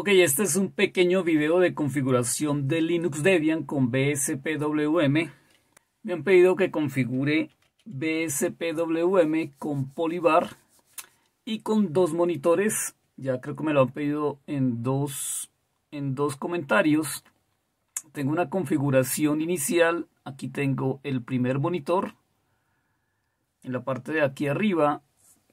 Ok, este es un pequeño video de configuración de Linux Debian con BSPWM. Me han pedido que configure BSPWM con Polybar y con dos monitores. Ya creo que me lo han pedido en dos, en dos comentarios. Tengo una configuración inicial. Aquí tengo el primer monitor. En la parte de aquí arriba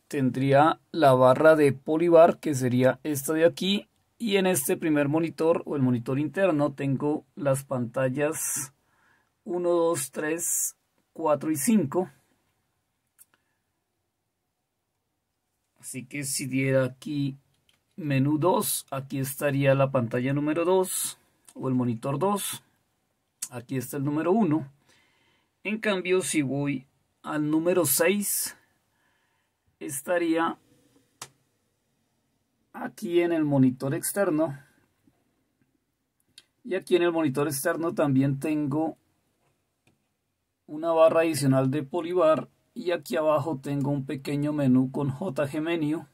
tendría la barra de Polybar, que sería esta de aquí y en este primer monitor o el monitor interno tengo las pantallas 1, 2, 3, 4 y 5. Así que si diera aquí menú 2, aquí estaría la pantalla número 2 o el monitor 2. Aquí está el número 1. En cambio, si voy al número 6, estaría aquí en el monitor externo. Y aquí en el monitor externo también tengo una barra adicional de Polybar y aquí abajo tengo un pequeño menú con JG Menu.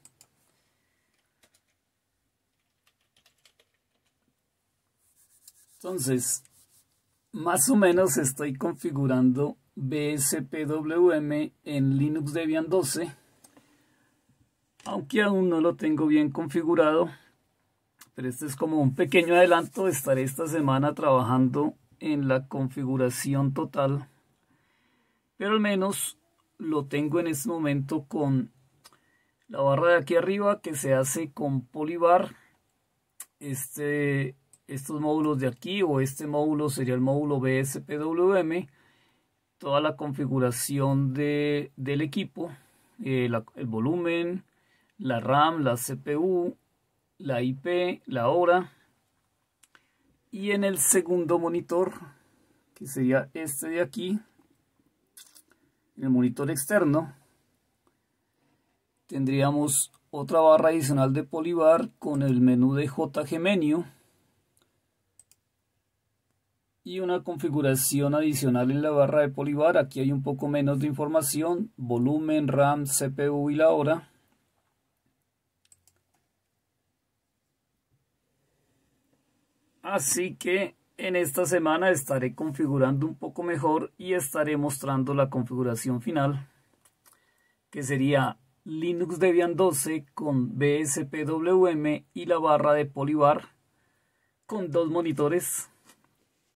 Entonces, más o menos estoy configurando BSPWM en Linux Debian 12 aunque aún no lo tengo bien configurado, pero este es como un pequeño adelanto, estaré esta semana trabajando en la configuración total, pero al menos lo tengo en este momento con la barra de aquí arriba que se hace con Polybar. este, estos módulos de aquí o este módulo sería el módulo BSPWM, toda la configuración del equipo, eh, el volumen, la RAM, la CPU, la IP, la hora. Y en el segundo monitor, que sería este de aquí, el monitor externo, tendríamos otra barra adicional de Polybar con el menú de JGmenu y una configuración adicional en la barra de Polybar. Aquí hay un poco menos de información, volumen, RAM, CPU y la hora. Así que en esta semana estaré configurando un poco mejor y estaré mostrando la configuración final que sería Linux Debian 12 con BSPWM y la barra de Polybar con dos monitores